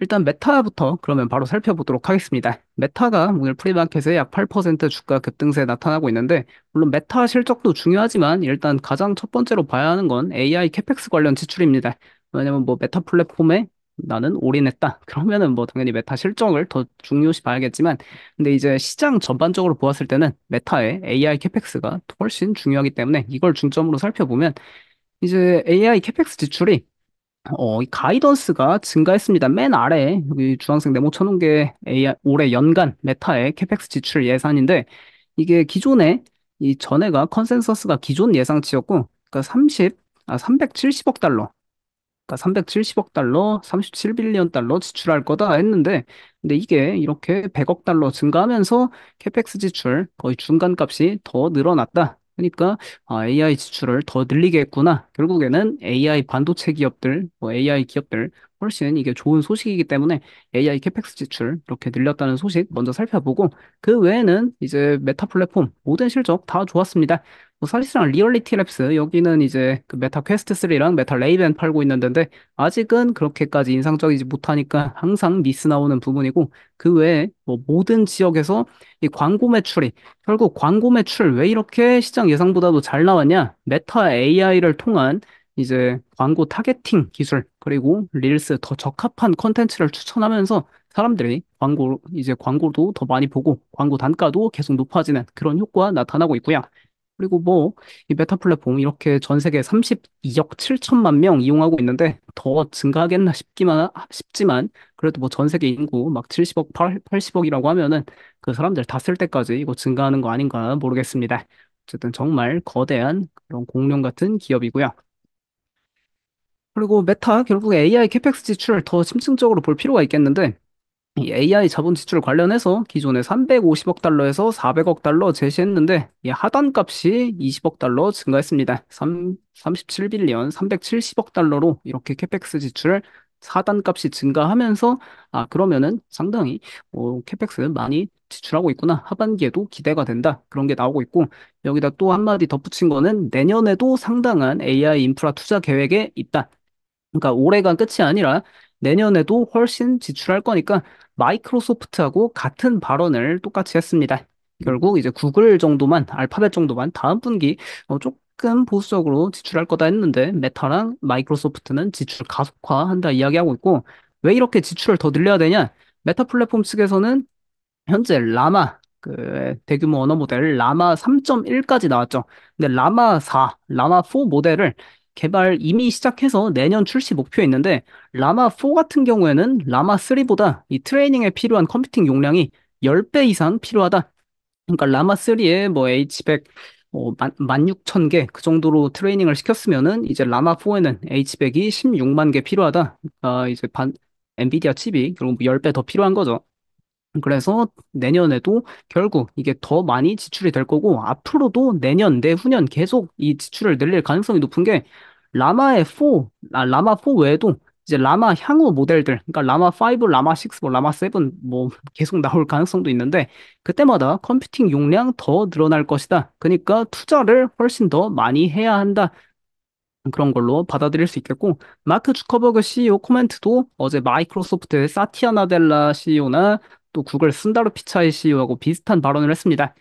일단 메타부터 그러면 바로 살펴보도록 하겠습니다. 메타가 오늘 프리마켓에 약8% 주가 급등세 나타나고 있는데 물론 메타 실적도 중요하지만 일단 가장 첫 번째로 봐야 하는 건 AI 캐펙스 관련 지출입니다. 왜냐면 뭐 메타 플랫폼에 나는 올인했다. 그러면은 뭐 당연히 메타 실적을 더 중요시 봐야겠지만, 근데 이제 시장 전반적으로 보았을 때는 메타의 AI 캐펙스가 훨씬 중요하기 때문에 이걸 중점으로 살펴보면 이제 AI 캐펙스 지출이 어, 이 가이던스가 증가했습니다. 맨 아래 여기 주황색 네모 쳐놓은 게 AI, 올해 연간 메타의 캐펙스 지출 예산인데 이게 기존에 이 전에가 컨센서스가 기존 예상치였고 그러니까 30, 아 370억 달러 그러니까 370억 달러, 37빌리언 달러 지출할 거다 했는데 근데 이게 이렇게 100억 달러 증가하면서 캐펙스 지출 거의 중간값이 더 늘어났다. 그러니까 아, AI 지출을 더 늘리겠구나. 결국에는 AI 반도체 기업들, 뭐 AI 기업들 훨씬 이게 좋은 소식이기 때문에 AI 캐펙스 지출 이렇게 늘렸다는 소식 먼저 살펴보고 그 외에는 이제 메타 플랫폼 모든 실적 다 좋았습니다. 뭐 사실상 리얼리티 랩스 여기는 이제 그 메타 퀘스트 3랑 메타 레이벤 팔고 있는 데인데 아직은 그렇게까지 인상적이지 못하니까 항상 미스 나오는 부분이고 그 외에 뭐 모든 지역에서 이 광고 매출이 결국 광고 매출 왜 이렇게 시장 예상보다도 잘 나왔냐 메타 AI를 통한 이제 광고 타겟팅 기술 그리고 릴스 더 적합한 컨텐츠를 추천하면서 사람들이 광고 이제 광고도 더 많이 보고 광고 단가도 계속 높아지는 그런 효과 가 나타나고 있고요. 그리고 뭐, 이 메타 플랫폼 이렇게 전 세계 32억 7천만 명 이용하고 있는데 더 증가하겠나 싶기만, 싶지만 그래도 뭐 전 세계 인구 막 70억, 8, 80억이라고 하면은 그 사람들 다 쓸 때까지 이거 증가하는 거 아닌가 모르겠습니다. 어쨌든 정말 거대한 그런 공룡 같은 기업이고요. 그리고 메타 결국 AI 캐펙스 지출을 더 심층적으로 볼 필요가 있겠는데 이 AI 자본 지출 관련해서 기존에 350억 달러에서 400억 달러 제시했는데 이 하단 값이 20억 달러 증가했습니다. 3, 37빌리언 370억 달러로 이렇게 캐펙스 지출 4단 값이 증가하면서 아 그러면은 상당히 어, 캐펙스 많이 지출하고 있구나 하반기에도 기대가 된다 그런 게 나오고 있고 여기다 또 한마디 덧붙인 거는 내년에도 상당한 AI 인프라 투자 계획에 있다 그러니까 올해가 끝이 아니라 내년에도 훨씬 지출할 거니까 마이크로소프트하고 같은 발언을 똑같이 했습니다. 결국 이제 구글 정도만, 알파벳 정도만 다음 분기 어, 조금 보수적으로 지출할 거다 했는데 메타랑 마이크로소프트는 지출 가속화한다 이야기하고 있고 왜 이렇게 지출을 더 늘려야 되냐? 메타 플랫폼 측에서는 현재 라마 그 대규모 언어 모델 라마 3.1까지 나왔죠. 근데 라마 4, 라마 4 모델을 개발 이미 시작해서 내년 출시 목표에 있는데 라마 4 같은 경우에는 라마 3보다 이 트레이닝에 필요한 컴퓨팅 용량이 10배 이상 필요하다. 그러니까 라마 3에 뭐 H100 어, 16,000개 그 정도로 트레이닝을 시켰으면은 이제 라마 4에는 H100이 16만 개 필요하다. 그러니까 이제 반 엔비디아 칩이 결국 10배 더 필요한 거죠. 그래서 내년에도 결국 이게 더 많이 지출이 될 거고 앞으로도 내년 내후년 계속 이 지출을 늘릴 가능성이 높은 게 라마의 4, 아, 라마 4 외에도 이제 라마 향후 모델들, 그러니까 라마 5, 라마 6, 뭐 라마 7, 뭐 계속 나올 가능성도 있는데 그때마다 컴퓨팅 용량 더 늘어날 것이다. 그러니까 투자를 훨씬 더 많이 해야 한다. 그런 걸로 받아들일 수 있겠고 마크 주커버그 CEO 코멘트도 어제 마이크로소프트의 사티아 나델라 CEO나 또 구글 순다르 피차이 CEO하고 비슷한 발언을 했습니다.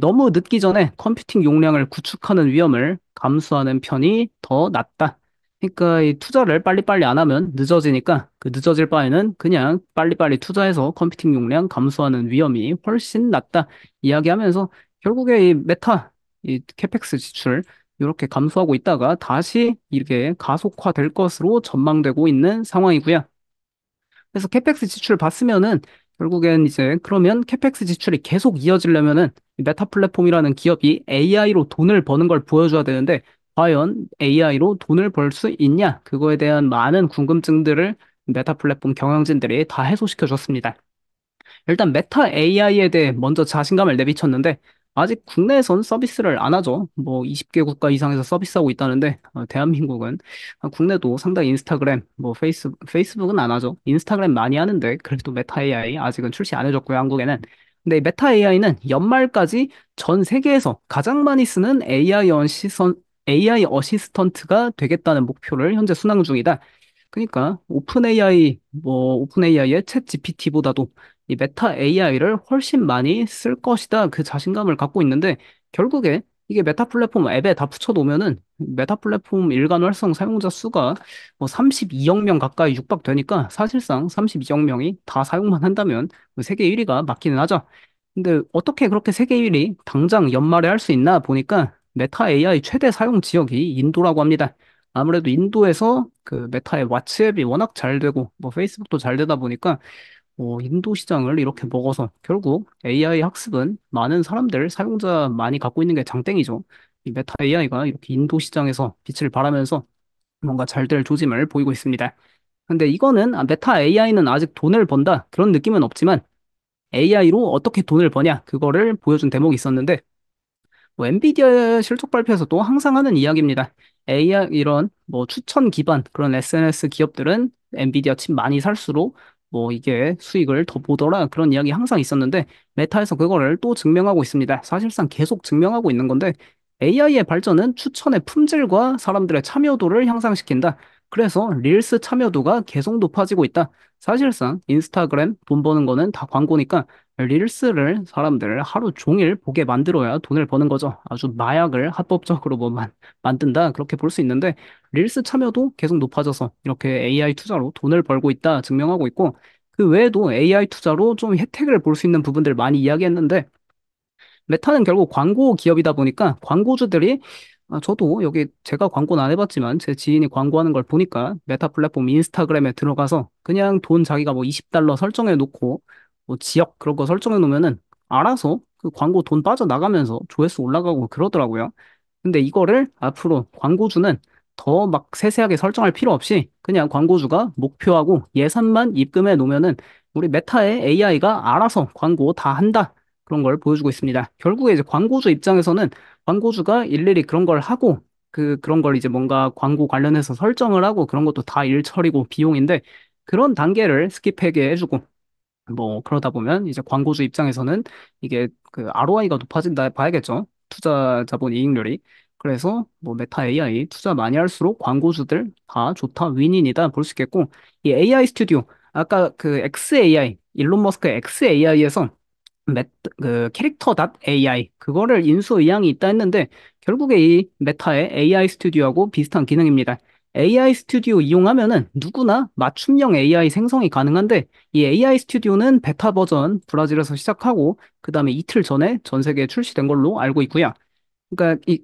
너무 늦기 전에 컴퓨팅 용량을 구축하는 위험을 감수하는 편이 더 낫다. 그러니까 이 투자를 빨리빨리 안 하면 늦어지니까 그 늦어질 바에는 그냥 빨리빨리 투자해서 컴퓨팅 용량 감수하는 위험이 훨씬 낫다 이야기하면서 결국에 이 메타 이 캐펙스 지출 이렇게 감소하고 있다가 다시 이렇게 가속화될 것으로 전망되고 있는 상황이고요. 그래서 캐펙스 지출 을 봤으면은 결국엔 이제 그러면 캐펙스 지출이 계속 이어지려면은 메타 플랫폼이라는 기업이 AI로 돈을 버는 걸 보여줘야 되는데 과연 AI로 돈을 벌 수 있냐? 그거에 대한 많은 궁금증들을 메타 플랫폼 경영진들이 다 해소시켜 줬습니다. 일단 메타 AI에 대해 먼저 자신감을 내비쳤는데 아직 국내에선 서비스를 안 하죠. 뭐 20개 국가 이상에서 서비스하고 있다는데 어, 대한민국은 아, 국내도 상당히 인스타그램, 뭐 페이스, 페이스북은 안 하죠. 인스타그램 많이 하는데 그래도 메타 AI 아직은 출시 안 해줬고요, 한국에는. 근데 메타 AI는 연말까지 전 세계에서 가장 많이 쓰는 AI 어시선, AI 어시스턴트가 되겠다는 목표를 현재 순항 중이다. 그러니까 오픈 AI 뭐 오픈 AI의 챗 GPT보다도 이 메타 AI를 훨씬 많이 쓸 것이다 그 자신감을 갖고 있는데 결국에 이게 메타 플랫폼 앱에 다 붙여놓으면은 메타 플랫폼 일간 활성 사용자 수가 뭐 32억 명 가까이 육박되니까 사실상 32억 명이 다 사용만 한다면 뭐 세계 1위가 맞기는 하죠. 근데 어떻게 그렇게 세계 1위 당장 연말에 할 수 있나 보니까 메타 AI 최대 사용 지역이 인도라고 합니다. 아무래도 인도에서 그 메타의 왓츠 앱이 워낙 잘 되고 뭐 페이스북도 잘 되다 보니까 어, 인도 시장을 이렇게 먹어서 결국 AI 학습은 많은 사람들, 사용자 많이 갖고 있는 게 장땡이죠. 이 메타 AI가 이렇게 인도 시장에서 빛을 발하면서 뭔가 잘 될 조짐을 보이고 있습니다. 근데 이거는 아, 메타 AI는 아직 돈을 번다 그런 느낌은 없지만 AI로 어떻게 돈을 버냐 그거를 보여준 대목이 있었는데 뭐엔비디아 실적 발표에서도 항상 하는 이야기입니다. AI 이런 뭐 추천 기반 그런 SNS 기업들은 엔비디아 칩 많이 살수록 뭐 이게 수익을 더 보더라 그런 이야기 항상 있었는데 메타에서 그거를 또 증명하고 있습니다. 사실상 계속 증명하고 있는 건데 AI의 발전은 추천의 품질과 사람들의 참여도를 향상시킨다. 그래서 릴스 참여도가 계속 높아지고 있다. 사실상 인스타그램 돈 버는 거는 다 광고니까 릴스를 사람들 을 하루 종일 보게 만들어야 돈을 버는 거죠. 아주 마약을 합법적으로 뭐 만든다 그렇게 볼 수 있는데 릴스 참여도 계속 높아져서 이렇게 AI 투자로 돈을 벌고 있다 증명하고 있고 그 외에도 AI 투자로 좀 혜택을 볼 수 있는 부분들 많이 이야기했는데 메타는 결국 광고 기업이다 보니까 광고주들이 아, 저도 여기 제가 광고는 안 해봤지만 제 지인이 광고하는 걸 보니까 메타 플랫폼 인스타그램에 들어가서 그냥 돈 자기가 뭐 20달러 설정해 놓고 뭐 지역 그런 거 설정해 놓으면은 알아서 그 광고 돈 빠져나가면서 조회수 올라가고 그러더라고요. 근데 이거를 앞으로 광고주는 더막 세세하게 설정할 필요 없이 그냥 광고주가 목표하고 예산만 입금해 놓으면은 우리 메타의 AI가 알아서 광고 다 한다. 그런 걸 보여주고 있습니다. 결국에 이제 광고주 입장에서는 광고주가 일일이 그런 걸 하고 그 그런 걸 이제 뭔가 광고 관련해서 설정을 하고 그런 것도 다 일처리고 비용인데 그런 단계를 스킵하게 해주고 뭐 그러다 보면 이제 광고주 입장에서는 이게 그 ROI가 높아진다 봐야겠죠. 투자 자본 이익률이. 그래서 뭐 메타 AI 투자 많이 할수록 광고주들 다 좋다 윈윈이다 볼 수 있겠고 이 AI 스튜디오 아까 그 XAI 일론 머스크 XAI에서 메, 그 캐릭터 닷 AI 그거를 인수 의향이 있다 했는데 결국에 이 메타의 AI 스튜디오하고 비슷한 기능입니다. AI 스튜디오 이용하면은 누구나 맞춤형 AI 생성이 가능한데 이 AI 스튜디오는 베타 버전 브라질에서 시작하고 그 다음에 이틀 전에 전 세계에 출시된 걸로 알고 있고요. 그러니까 이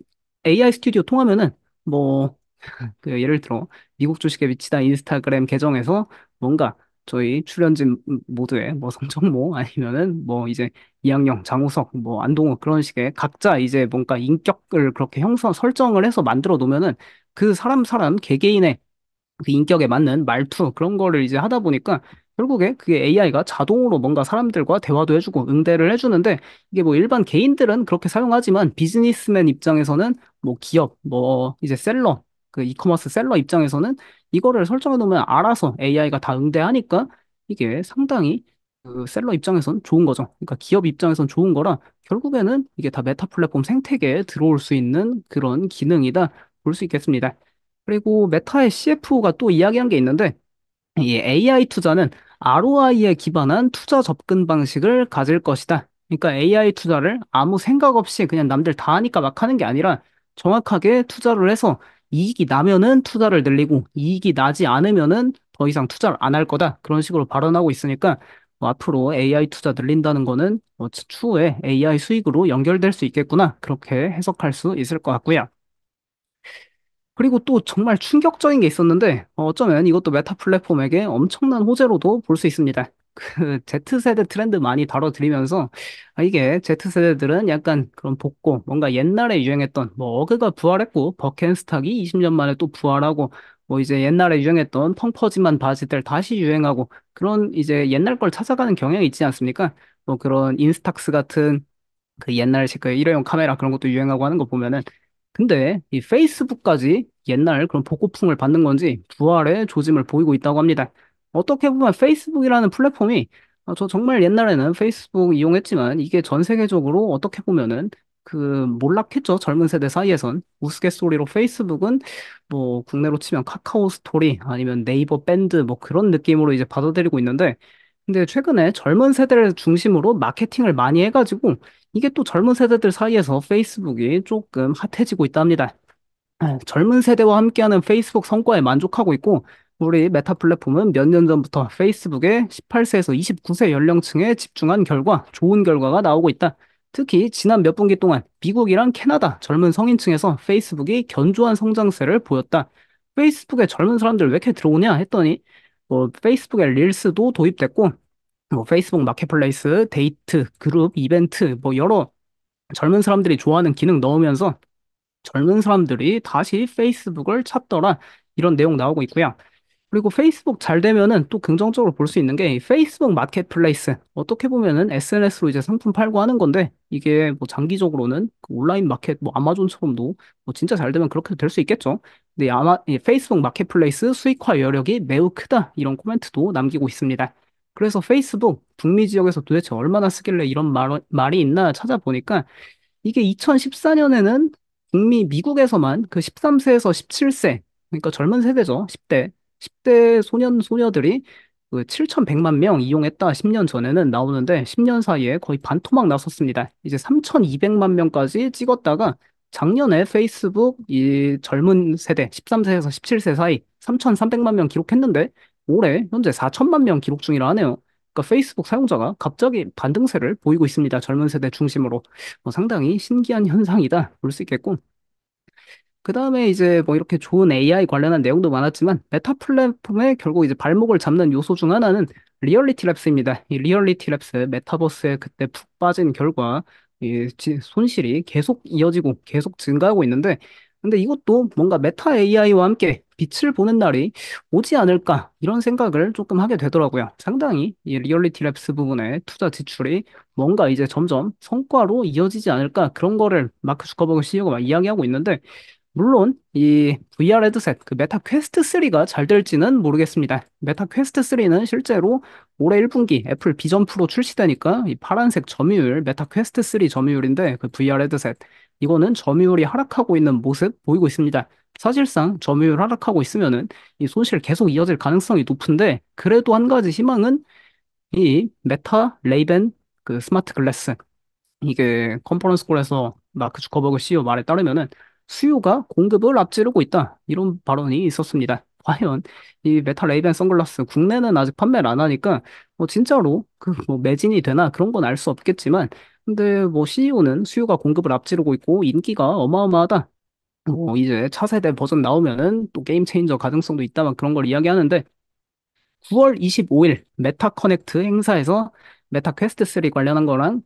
AI 스튜디오 통하면은 뭐그 예를 들어 미국 주식에 미치다 인스타그램 계정에서 뭔가 저희 출연진 모두의 뭐 성정모 아니면은 뭐 이제 이학령, 장우석, 뭐 안동호 그런 식의 각자 이제 뭔가 인격을 그렇게 형성 설정을 해서 만들어 놓으면은 그 사람 사람 개개인의 그 인격에 맞는 말투 그런 거를 이제 하다 보니까 결국에 그게 AI가 자동으로 뭔가 사람들과 대화도 해주고 응대를 해주는데 이게 뭐 일반 개인들은 그렇게 사용하지만 비즈니스맨 입장에서는 뭐 기업, 뭐 이제 셀러, 그 이커머스 셀러 입장에서는 이거를 설정해 놓으면 알아서 AI가 다 응대하니까 이게 상당히 그 셀러 입장에선 좋은 거죠. 그러니까 기업 입장에선 좋은 거라 결국에는 이게 다 메타 플랫폼 생태계에 들어올 수 있는 그런 기능이다 볼 수 있겠습니다. 그리고 메타의 CFO가 또 이야기한 게 있는데 이 AI 투자는 ROI에 기반한 투자 접근 방식을 가질 것이다. 그러니까 AI 투자를 아무 생각 없이 그냥 남들 다 하니까 막 하는 게 아니라 정확하게 투자를 해서 이익이 나면은 투자를 늘리고 이익이 나지 않으면은 더 이상 투자를 안 할 거다. 그런 식으로 발언하고 있으니까 뭐 앞으로 AI 투자 늘린다는 거는 뭐 추후에 AI 수익으로 연결될 수 있겠구나. 그렇게 해석할 수 있을 것 같고요. 그리고 또 정말 충격적인 게 있었는데 어, 어쩌면 이것도 메타 플랫폼에게 엄청난 호재로도 볼 수 있습니다. 그 Z세대 트렌드 많이 다뤄드리면서 아, 이게 Z세대들은 약간 그런 복고 뭔가 옛날에 유행했던 뭐 어그가 부활했고 버켄스탁이 20년 만에 또 부활하고 뭐 이제 옛날에 유행했던 펑퍼짐한 바지들 다시 유행하고 그런 이제 옛날 걸 찾아가는 경향이 있지 않습니까? 뭐 그런 인스탁스 같은 그 옛날 그 일회용 카메라 그런 것도 유행하고 하는 거 보면은 근데 이 페이스북까지 옛날 그런 복고풍을 받는 건지 부활의 조짐을 보이고 있다고 합니다. 어떻게 보면 페이스북이라는 플랫폼이 어, 저 정말 옛날에는 페이스북 이용했지만 이게 전 세계적으로 어떻게 보면은 그 몰락했죠 젊은 세대 사이에선 우스갯소리로 페이스북은 뭐 국내로 치면 카카오 스토리 아니면 네이버 밴드 뭐 그런 느낌으로 이제 받아들이고 있는데 근데 최근에 젊은 세대를 중심으로 마케팅을 많이 해가지고 이게 또 젊은 세대들 사이에서 페이스북이 조금 핫해지고 있답니다. 네, 젊은 세대와 함께하는 페이스북 성과에 만족하고 있고 우리 메타 플랫폼은 몇 년 전부터 페이스북의 18세에서 29세 연령층에 집중한 결과 좋은 결과가 나오고 있다. 특히 지난 몇 분기 동안 미국이랑 캐나다 젊은 성인층에서 페이스북이 견조한 성장세를 보였다. 페이스북에 젊은 사람들 왜 이렇게 들어오냐 했더니 뭐 페이스북의 릴스도 도입됐고 뭐 페이스북 마켓플레이스, 데이트, 그룹, 이벤트 뭐 여러 젊은 사람들이 좋아하는 기능 넣으면서 젊은 사람들이 다시 페이스북을 찾더라 이런 내용 나오고 있고요. 그리고 페이스북 잘 되면은 또 긍정적으로 볼 수 있는 게 페이스북 마켓플레이스 어떻게 보면은 SNS로 이제 상품 팔고 하는 건데 이게 뭐 장기적으로는 그 온라인 마켓 뭐 아마존처럼도 뭐 진짜 잘 되면 그렇게 될 수 있겠죠. 근데 아마 페이스북 마켓플레이스 수익화 여력이 매우 크다 이런 코멘트도 남기고 있습니다. 그래서 페이스북 북미 지역에서 도대체 얼마나 쓰길래 이런 말, 말이 있나 찾아보니까 이게 2014년에는 북미 미국에서만 그 13세에서 17세 그러니까 젊은 세대죠. 10대 10대 소년 소녀들이 그 7,100만 명 이용했다 10년 전에는 나오는데 10년 사이에 거의 반토막 나섰습니다. 이제 3,200만 명까지 찍었다가 작년에 페이스북 이 젊은 세대 13세에서 17세 사이 3,300만 명 기록했는데 올해 현재 4천만 명 기록 중이라 하네요. 그러니까 페이스북 사용자가 갑자기 반등세를 보이고 있습니다. 젊은 세대 중심으로 뭐 상당히 신기한 현상이다 볼 수 있겠고 그 다음에 이제 뭐 이렇게 좋은 AI 관련한 내용도 많았지만 메타 플랫폼의 결국 이제 발목을 잡는 요소 중 하나는 리얼리티 랩스입니다. 이 리얼리티 랩스 메타버스에 그때 푹 빠진 결과 이 손실이 계속 이어지고 계속 증가하고 있는데 근데 이것도 뭔가 메타 AI와 함께 빛을 보는 날이 오지 않을까 이런 생각을 조금 하게 되더라고요. 상당히 이 리얼리티 랩스 부분의 투자 지출이 뭔가 이제 점점 성과로 이어지지 않을까 그런 거를 마크 주커버그 CEO가 막 이야기하고 있는데 물론 이 VR 헤드셋 그 메타 퀘스트 3가 잘 될지는 모르겠습니다. 메타 퀘스트 3는 실제로 올해 1분기 애플 비전 프로 출시되니까 이 파란색 점유율 메타 퀘스트 3 점유율인데 그 VR 헤드셋 이거는 점유율이 하락하고 있는 모습 보이고 있습니다. 사실상 점유율 하락하고 있으면은 이 손실 계속 이어질 가능성이 높은데 그래도 한 가지 희망은 이 메타 레이벤 그 스마트 글래스 이게 컨퍼런스 콜에서 마크 주커버그 CEO 말에 따르면은 수요가 공급을 앞지르고 있다 이런 발언이 있었습니다. 과연 이 메타 레이벤 선글라스 국내는 아직 판매를 안 하니까 뭐 진짜로 그 뭐 매진이 되나 그런 건 알 수 없겠지만 근데 뭐 CEO는 수요가 공급을 앞지르고 있고 인기가 어마어마하다. 뭐 이제 차세대 버전 나오면은 또 게임 체인저 가능성도 있다 막 그런 걸 이야기하는데 9월 25일 메타 커넥트 행사에서 메타 퀘스트 3 관련한 거랑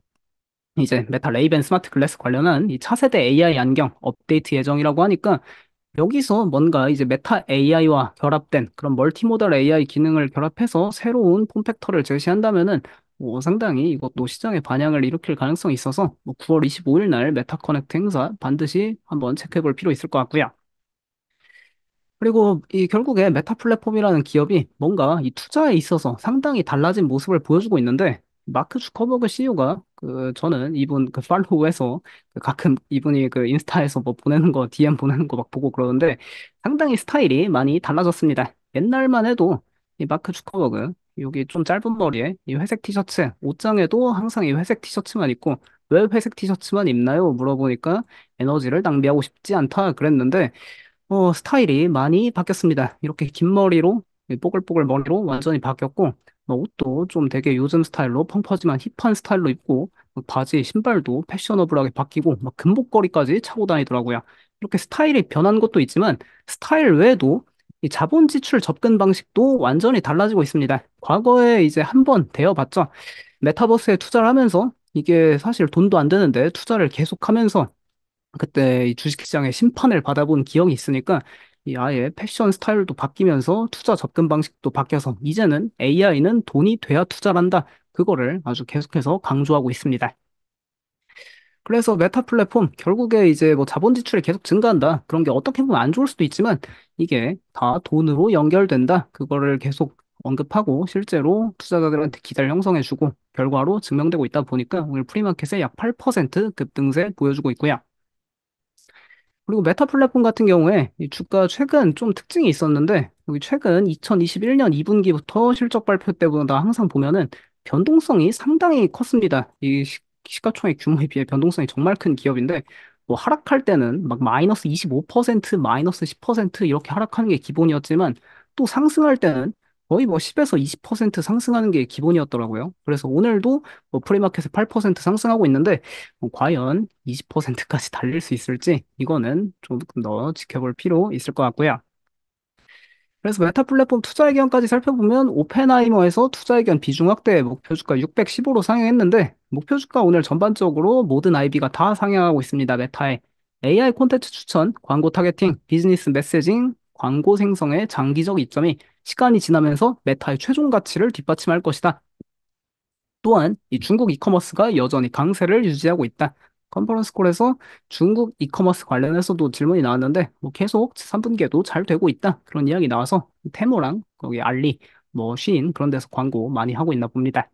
이제 메타 레이벤 스마트 글래스 관련한 이 차세대 AI 안경 업데이트 예정이라고 하니까 여기서 뭔가 이제 메타 AI와 결합된 그런 멀티모달 AI 기능을 결합해서 새로운 폼팩터를 제시한다면은 뭐 상당히 이것도 시장의 반향을 일으킬 가능성이 있어서 뭐 9월 25일 날 메타커넥트 행사 반드시 한번 체크해 볼 필요 있을 것 같고요. 그리고 이 결국에 메타 플랫폼이라는 기업이 뭔가 이 투자에 있어서 상당히 달라진 모습을 보여주고 있는데 마크 주커버그 CEO가 그 저는 이분 그 팔로우에서 그 가끔 이분이 그 인스타에서 뭐 보내는 거 DM 보내는 거 막 보고 그러는데 상당히 스타일이 많이 달라졌습니다. 옛날만 해도 이 마크 주커버그 여기 좀 짧은 머리에 이 회색 티셔츠 옷장에도 항상 이 회색 티셔츠만 있고왜 회색 티셔츠만 입나요? 물어보니까 에너지를 낭비하고 싶지 않다 그랬는데 어, 스타일이 많이 바뀌었습니다. 이렇게 긴 머리로 뽀글뽀글 머리로 완전히 바뀌었고 뭐 옷도 좀 되게 요즘 스타일로 펑퍼지만 힙한 스타일로 입고 뭐 바지 신발도 패셔너블하게 바뀌고 막 금복걸이까지 차고 다니더라고요. 이렇게 스타일이 변한 것도 있지만 스타일 외에도 이 자본 지출 접근 방식도 완전히 달라지고 있습니다. 과거에 이제 한 번되어봤죠 메타버스에 투자를 하면서 이게 사실 돈도 안 되는데 투자를 계속하면서 그때 이 주식시장의 심판을 받아본 기억이 있으니까 이 아예 패션 스타일도 바뀌면서 투자 접근 방식도 바뀌어서 이제는 AI는 돈이 돼야 투자를 한다. 그거를 아주 계속해서 강조하고 있습니다. 그래서 메타 플랫폼 결국에 이제 뭐 자본 지출이 계속 증가한다. 그런 게 어떻게 보면 안 좋을 수도 있지만 이게 다 돈으로 연결된다. 그거를 계속 언급하고 실제로 투자자들한테 기대를 형성해주고 결과로 증명되고 있다 보니까 오늘 프리마켓에약 8% 급등세 보여주고 있고요. 그리고 메타 플랫폼 같은 경우에 주가 최근 좀 특징이 있었는데 여기 최근 2021년 2분기부터 실적 발표 때보다 항상 보면은 변동성이 상당히 컸습니다. 이 시가총액 규모에 비해 변동성이 정말 큰 기업인데 뭐 하락할 때는 막 마이너스 25%, 마이너스 10% 이렇게 하락하는 게 기본이었지만 또 상승할 때는 거의 뭐 10에서 20% 상승하는 게 기본이었더라고요. 그래서 오늘도 뭐 프리마켓에 8% 상승하고 있는데 뭐 과연 20%까지 달릴 수 있을지 이거는 좀 더 지켜볼 필요 있을 것 같고요. 그래서 메타 플랫폼 투자 의견까지 살펴보면 오펜하이머에서 투자 의견 비중 확대 목표 주가 615로 상향했는데 목표 주가 오늘 전반적으로 모든 IB가 다 상향하고 있습니다. 메타의 AI 콘텐츠 추천, 광고 타겟팅, 비즈니스 메시징, 광고 생성의 장기적 이점이 시간이 지나면서 메타의 최종 가치를 뒷받침할 것이다. 또한 이 중국 이커머스가 여전히 강세를 유지하고 있다. 컨퍼런스 콜에서 중국 이커머스 관련해서도 질문이 나왔는데 뭐 계속 3분기에도 잘 되고 있다 그런 이야기 나와서 테모랑 거기 알리 뭐 시인 그런 데서 광고 많이 하고 있나 봅니다.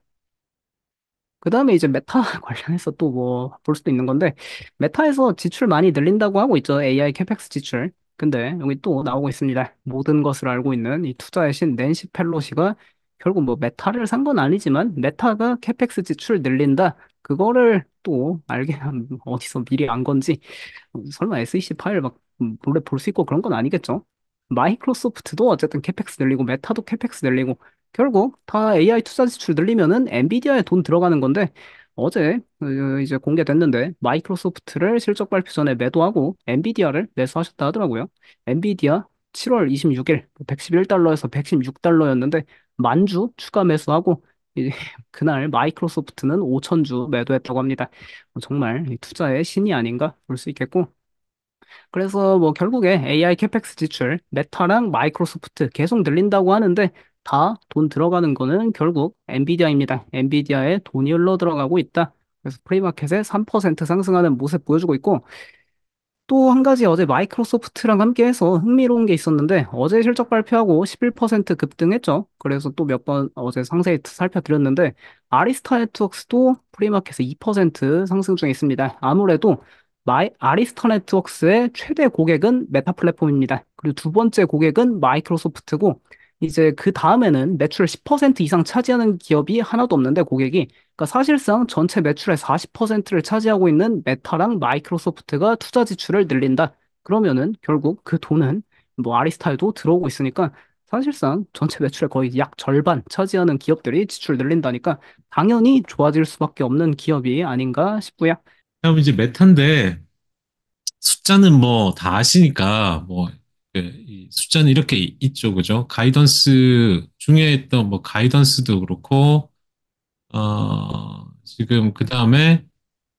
그 다음에 이제 메타 관련해서 또 뭐 볼 수도 있는 건데 메타에서 지출 많이 늘린다고 하고 있죠 AI 캐펙스 지출 근데 여기 또 나오고 있습니다 모든 것을 알고 있는 이 투자의 신 낸시 펠로시가 결국 뭐 메타를 산 건 아니지만 메타가 캐펙스 지출 을 늘린다. 그거를 또 알게 한 어디서 미리 안 건지 설마 SEC 파일 막 몰래 볼 수 있고 그런 건 아니겠죠? 마이크로소프트도 어쨌든 캐펙스 늘리고 메타도 캐펙스 늘리고 결국 다 AI 투자 지출 늘리면은 엔비디아에 돈 들어가는 건데 어제 어, 이제 공개됐는데 마이크로소프트를 실적 발표 전에 매도하고 엔비디아를 매수하셨다 하더라고요. 엔비디아 7월 26일 111달러에서 뭐 116달러였는데 만주 추가 매수하고 그날 마이크로소프트는 5천주 매도했다고 합니다. 어, 정말 투자의 신이 아닌가 볼 수 있겠고 그래서 뭐 결국에 AI 캐펙스 지출, 메타랑 마이크로소프트 계속 늘린다고 하는데 다 돈 들어가는 거는 결국 엔비디아입니다. 엔비디아에 돈이 흘러 들어가고 있다. 그래서 프리마켓에 3% 상승하는 모습 보여주고 있고 또한 가지 어제 마이크로소프트랑 함께해서 흥미로운 게 있었는데 어제 실적 발표하고 11% 급등했죠. 그래서 또 몇 번 어제 상세히 살펴드렸는데 아리스타 네트웍스도 프리마켓에서 2% 상승 중에 있습니다. 아무래도 마이, 아리스타 네트웍스의 최대 고객은 메타 플랫폼입니다. 그리고 두 번째 고객은 마이크로소프트고 이제 그 다음에는 매출 10% 이상 차지하는 기업이 하나도 없는데 고객이 그러니까 사실상 전체 매출의 40%를 차지하고 있는 메타랑 마이크로소프트가 투자 지출을 늘린다. 그러면은 결국 그 돈은 뭐 아리스타에도 들어오고 있으니까 사실상 전체 매출의 거의 약 절반 차지하는 기업들이 지출 늘린다니까 당연히 좋아질 수밖에 없는 기업이 아닌가 싶고요. 그럼 이제 메타인데 숫자는 뭐 다 아시니까 뭐그 숫자는 이렇게 있죠, 그죠? 가이던스 중에 있던 뭐 가이던스도 그렇고, 어, 지금 그 다음에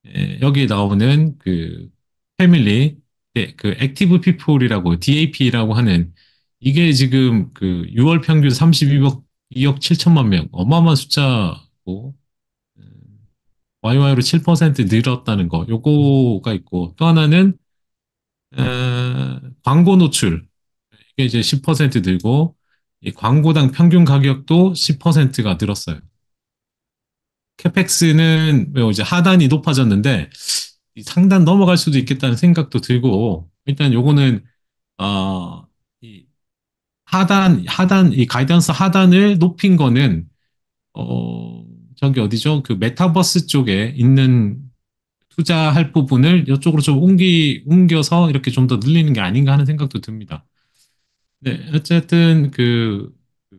예, 여기 나오는 그 패밀리, 네, 그 액티브 피플이라고 DAP라고 하는 이게 지금 그 6월 평균 32억 2억 7천만 명, 어마어마한 숫자고. YY로 음, 7% 늘었다는 거, 요거가 있고, 또 하나는, 어, 광고 노출 이게 이제 10% 늘고 이 광고당 평균 가격도 10%가 늘었어요. 캐펙스는 이제 하단이 높아졌는데 상단 넘어갈 수도 있겠다는 생각도 들고 일단 요거는 어, 이 하단 하단 이 가이던스 하단을 높인 거는 어 저기 어디죠? 그 메타버스 쪽에 있는 투자할 부분을 이쪽으로 좀 옮기, 옮겨서 이렇게 좀 더 늘리는 게 아닌가 하는 생각도 듭니다. 네, 어쨌든 그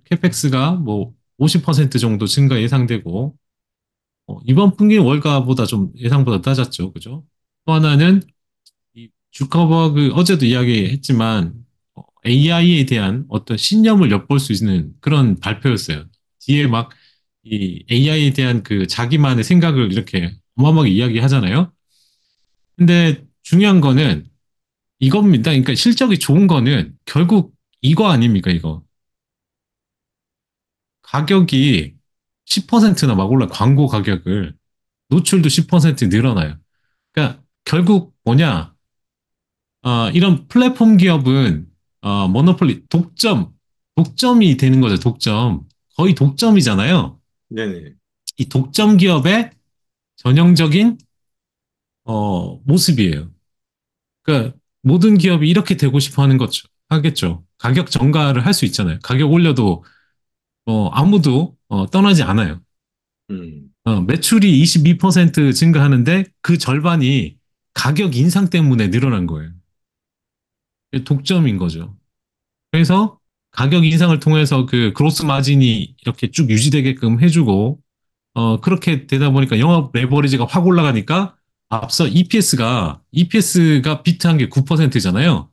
캐펙스가 뭐 50% 정도 증가 예상되고 어, 이번 분기 월가보다 좀 예상보다 낮았죠, 그죠? 또 하나는 이 주커버그 어제도 이야기했지만 어, AI에 대한 어떤 신념을 엿볼 수 있는 그런 발표였어요. 뒤에 막 이 AI에 대한 그 자기만의 생각을 이렇게 어마어마하게 이야기하잖아요. 근데 중요한 거는 이겁니다. 그러니까 실적이 좋은 거는 결국 이거 아닙니까, 이거. 가격이 10%나 막 올라, 광고 가격을. 노출도 10% 늘어나요. 그러니까 결국 뭐냐. 어, 이런 플랫폼 기업은, 어, 모노폴리, 독점, 독점이 되는 거죠, 독점. 거의 독점이잖아요. 네네. 이 독점 기업의 전형적인 어, 모습이에요. 그러니까 모든 기업이 이렇게 되고 싶어 하는 거죠. 하겠죠. 가격 정가를 할 수 있잖아요. 가격 올려도 어, 아무도 어, 떠나지 않아요. 음. 어, 매출이 22% 증가하는데 그 절반이 가격 인상 때문에 늘어난 거예요. 독점인 거죠. 그래서 가격 인상을 통해서 그 그로스 마진이 이렇게 쭉 유지되게끔 해주고 어, 그렇게 되다 보니까 영업 레버리지가 확 올라가니까 앞서 EPS가, EPS가 비트한 게 9%잖아요.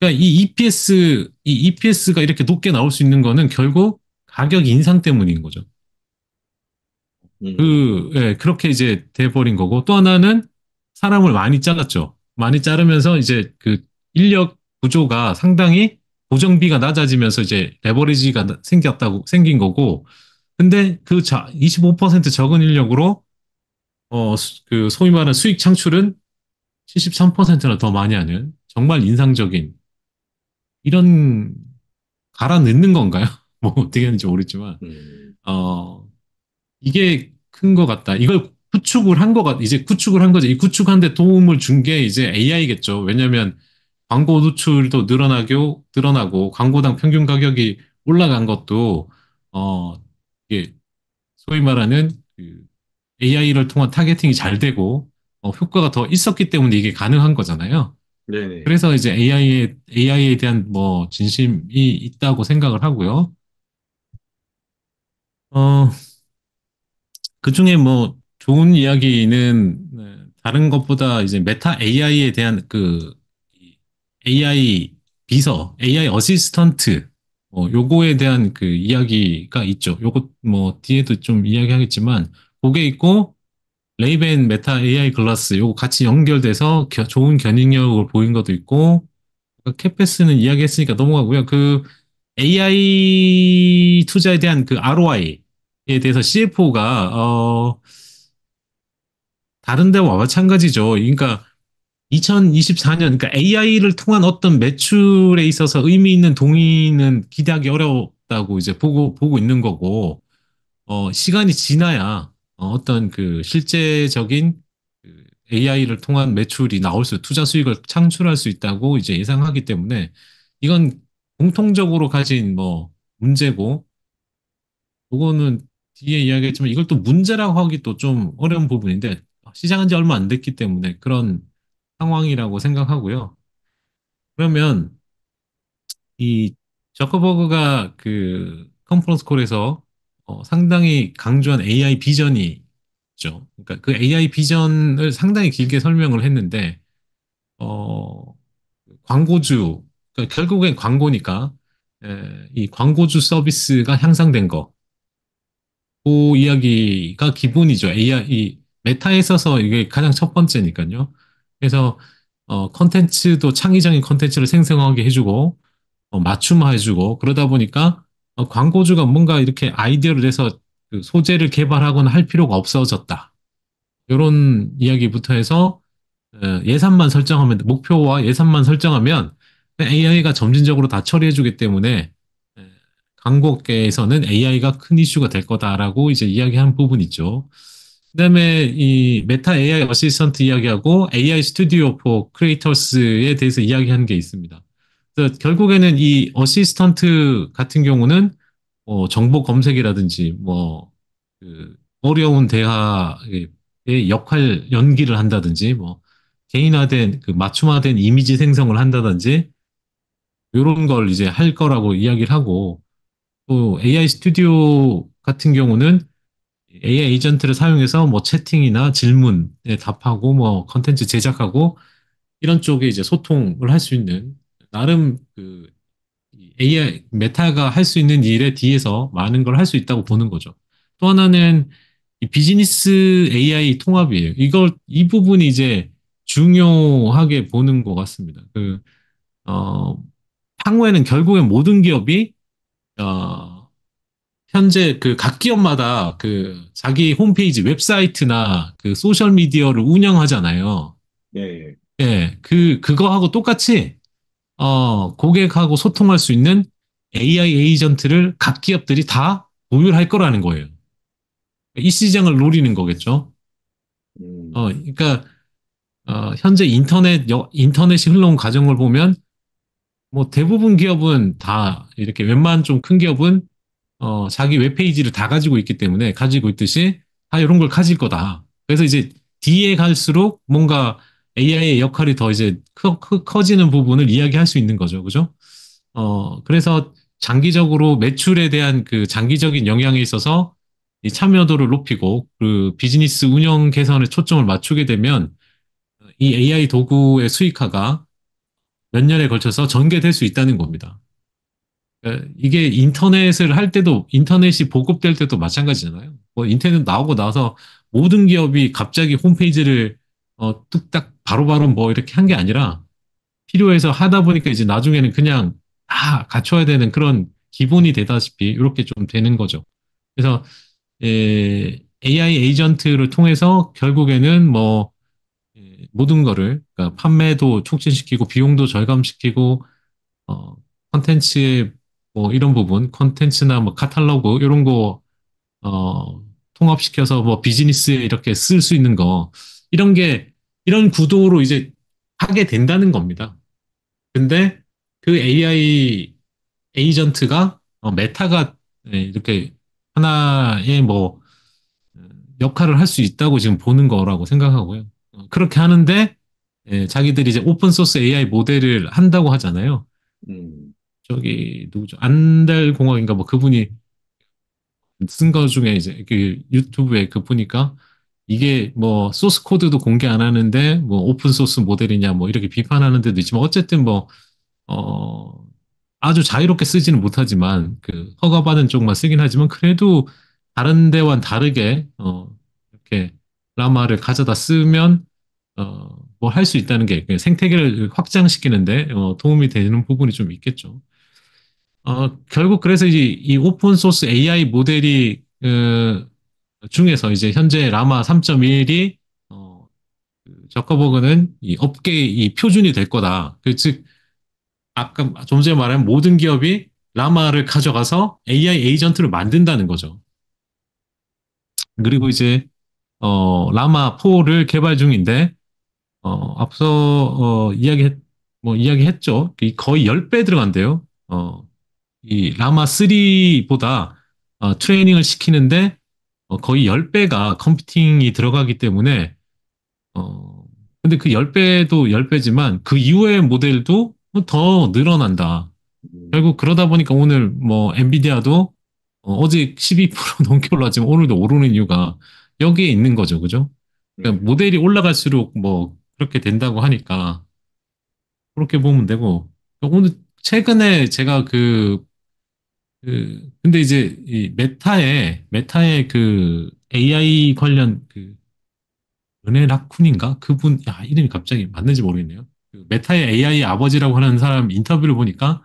그러니까 이 EPS, 이 EPS가 이렇게 높게 나올 수 있는 거는 결국 가격 인상 때문인 거죠. 그, 음. 그, 예, 그렇게 이제 돼버린 거고 또 하나는 사람을 많이 잘랐죠. 많이 자르면서 이제 그 인력 구조가 상당히 고정비가 낮아지면서 이제 레버리지가 생겼다고, 생긴 거고 근데 그25% 적은 인력으로 어, 그 소위 말하는 수익 창출은 73%나 더 많이 하는 정말 인상적인 이런 갈아 넣는 건가요? 뭐 어떻게 하는지 모르지만 음. 어 이게 큰 것 같다. 이걸 구축을 한 것 같. 이제 구축을 한 거죠. 이 구축한데 도움을 준 게 이제 AI겠죠. 왜냐면 광고 노출도 늘어나고 늘어나고 광고당 평균 가격이 올라간 것도 어이 예. 소위 말하는 그 AI를 통한 타겟팅이 잘 되고 어, 효과가 더 있었기 때문에 이게 가능한 거잖아요. 네 그래서 이제 AI에 AI에 대한 뭐 진심이 있다고 생각을 하고요. 어, 그 중에 뭐 좋은 이야기는 네, 다른 것보다 이제 메타 AI에 대한 그 AI 비서, AI 어시스턴트 어, 요거에 대한 그 이야기가 있죠. 요거 뭐 뒤에도 좀 이야기하겠지만 그게 있고 레이벤 메타 AI 글라스 요거 같이 연결돼서 겨, 좋은 견인력을 보인 것도 있고 캐페스는 이야기했으니까 넘어가고요. 그 AI 투자에 대한 그 ROI에 대해서 CFO가 어 다른 데와 마찬가지죠. 그러니까 2024년, 그러니까 AI를 통한 어떤 매출에 있어서 의미 있는 동의는 기대하기 어렵다고 이제 보고, 보고 있는 거고, 어, 시간이 지나야 어, 어떤 그 실제적인 그 AI를 통한 매출이 나올 수, 투자 수익을 창출할 수 있다고 이제 예상하기 때문에 이건 공통적으로 가진 뭐 문제고, 그거는 뒤에 이야기했지만 이걸 또 문제라고 하기 또 좀 어려운 부분인데 시작한 지 얼마 안 됐기 때문에 그런 상황이라고 생각하고요. 그러면 이 저커버그가 그 컨퍼런스 콜에서 어, 상당히 강조한 AI 비전이 있죠. 그러니까 그 AI 비전을 상당히 길게 설명을 했는데 어, 광고주 그러니까 결국엔 광고니까 에, 이 광고주 서비스가 향상된 거. 그 이야기가 기본이죠. AI 이 메타에 있어서 이게 가장 첫 번째니까요. 그래서 어, 컨텐츠도 창의적인 컨텐츠를 생성하게 해주고 어, 맞춤화해주고 그러다 보니까 어, 광고주가 뭔가 이렇게 아이디어를 내서 그 소재를 개발하거나 할 필요가 없어졌다. 이런 이야기부터 해서 어, 예산만 설정하면 목표와 예산만 설정하면 AI가 점진적으로 다 처리해주기 때문에 에, 광고계에서는 AI가 큰 이슈가 될 거다라고 이제 이야기한 부분 있죠. 그다음에 이 메타 AI 어시스턴트 이야기하고 AI 스튜디오 4 크리에이터스에 대해서 이야기한 게 있습니다. 그래서 결국에는 이 어시스턴트 같은 경우는 뭐 정보 검색이라든지 뭐그 어려운 대화의 역할 연기를 한다든지 뭐 개인화된 그 맞춤화된 이미지 생성을 한다든지 이런 걸 이제 할 거라고 이야기를 하고 또 AI 스튜디오 같은 경우는 AI 에이전트를 사용해서 뭐 채팅이나 질문에 답하고 뭐 컨텐츠 제작하고 이런 쪽에 이제 소통을 할 수 있는 나름 그 AI 메타가 할 수 있는 일에 뒤에서 많은 걸 할 수 있다고 보는 거죠. 또 하나는 비즈니스 AI 통합이에요. 이걸 이 부분이 이제 중요하게 보는 것 같습니다. 그 어, 향후에는 결국엔 모든 기업이 어, 현재 그 각 기업마다 그 자기 홈페이지 웹사이트나 그 소셜 미디어를 운영하잖아요. 예. 예. 예, 그 그거하고 똑같이 어, 고객하고 소통할 수 있는 AI 에이전트를 각 기업들이 다 보유할 거라는 거예요. 이 시장을 노리는 거겠죠. 음. 어, 그러니까 어, 현재 인터넷 여, 인터넷이 흘러온 과정을 보면 뭐 대부분 기업은 다 이렇게 웬만한 좀 큰 기업은 어, 자기 웹페이지를 다 가지고 있기 때문에 가지고 있듯이 아 이런 걸 가질 거다. 그래서 이제 뒤에 갈수록 뭔가 AI의 역할이 더 이제 커, 커 지는 부분을 이야기할 수 있는 거죠. 그죠? 어, 그래서 장기적으로 매출에 대한 그 장기적인 영향에 있어서 이 참여도를 높이고 그 비즈니스 운영 개선에 초점을 맞추게 되면 이 AI 도구의 수익화가 몇 년에 걸쳐서 전개될 수 있다는 겁니다. 이게 인터넷을 할 때도 인터넷이 보급될 때도 마찬가지잖아요. 뭐 인터넷 나오고 나서 모든 기업이 갑자기 홈페이지를 어, 뚝딱 바로바로 뭐 이렇게 한 게 아니라 필요해서 하다 보니까 이제 나중에는 그냥 다 갖춰야 되는 그런 기본이 되다시피 이렇게 좀 되는 거죠. 그래서 에, AI 에이전트를 통해서 결국에는 뭐 에, 모든 거를 그러니까 판매도 촉진시키고 비용도 절감시키고 어, 컨텐츠의 뭐 이런 부분 컨텐츠나 뭐 카탈로그 이런 거 어, 통합시켜서 뭐 비즈니스에 이렇게 쓸 수 있는 거 이런 게 이런 구도로 이제 하게 된다는 겁니다. 근데 그 AI 에이전트가 어, 메타가 네, 이렇게 하나의 뭐 역할을 할 수 있다고 지금 보는 거라고 생각하고요. 어, 그렇게 하는데 예, 자기들이 이제 오픈 소스 AI 모델을 한다고 하잖아요. 음. 저기 누구죠? 안델 공학인가 뭐 그분이 쓴 거 중에 이제 그 유튜브에 그 보니까 이게 뭐 소스 코드도 공개 안 하는데 뭐 오픈 소스 모델이냐 뭐 이렇게 비판하는 데도 있지만 어쨌든 뭐 어 아주 자유롭게 쓰지는 못하지만 그 허가받은 쪽만 쓰긴 하지만 그래도 다른 데와는 다르게 어 이렇게 라마를 가져다 쓰면 어 뭐 할 수 있다는 게 그 생태계를 확장시키는데 어 도움이 되는 부분이 좀 있겠죠. 어, 결국 그래서 이제 이 오픈 소스 AI 모델이 그 중에서 이제 현재 라마 3.1이 어, 그 저커버그는 이 업계의 이 표준이 될 거다. 그즉 아까 좀 전에 말한 모든 기업이 라마를 가져가서 AI 에이전트를 만든다는 거죠. 그리고 이제 어, 라마 4를 개발 중인데 어, 앞서 어, 이야기 뭐 이야기했죠. 거의 10배 들어간대요. 어, 이 라마 3보다 어, 트레이닝을 시키는데 어, 거의 10배가 컴퓨팅이 들어가기 때문에 어 근데 그 10배도 10배지만 그 이후의 모델도 더 늘어난다. 음. 결국 그러다 보니까 오늘 뭐 엔비디아도 어, 제12% 넘게 올랐지만 오늘도 오르는 이유가 여기에 있는 거죠. 그죠? 그러니까 음. 모델이 올라갈수록 뭐 그렇게 된다고 하니까 그렇게 보면 되고 오늘 최근에 제가 그그 근데 이제 이메타에메타에그 AI 관련 그 은혜 라쿤인가 그분 야 이름이 갑자기 맞는지 모르겠네요. 그 메타의 AI 아버지라고 하는 사람 인터뷰를 보니까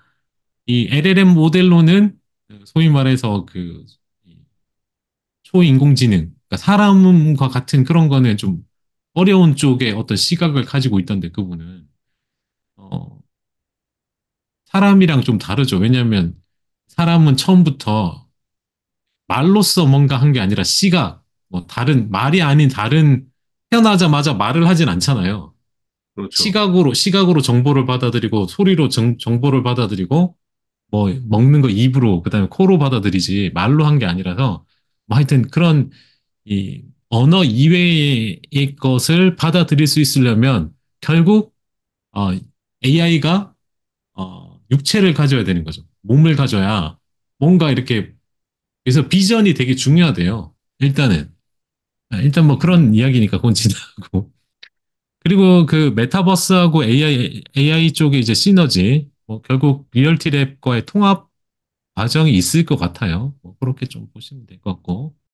이 LLM 모델로는 소위 말해서 그 초인공지능 그러니까 사람과 같은 그런 거는 좀 어려운 쪽에 어떤 시각을 가지고 있던데 그분은 어 사람이랑 좀 다르죠. 왜냐하면 사람은 처음부터 말로써 뭔가 한 게 아니라 시각, 뭐 다른 말이 아닌 다른 태어나자마자 말을 하진 않잖아요. 그렇죠. 시각으로 시각으로 정보를 받아들이고 소리로 정, 정보를 받아들이고 뭐 먹는 거 입으로 그다음에 코로 받아들이지 말로 한 게 아니라서 뭐 하여튼 그런 이 언어 이외의 것을 받아들일 수 있으려면 결국 어, AI가 어, 육체를 가져야 되는 거죠. 몸을 가져야 뭔가 이렇게 그래서 비전이 되게 중요하대요. 일단은 아, 일단 뭐 그런 이야기니까 그건 지나고 그리고 그 메타버스하고 AI AI 쪽의 이제 시너지 뭐 결국 리얼티 랩과의 통합 과정이 있을 것 같아요. 뭐 그렇게 좀 보시면 될 것 같고.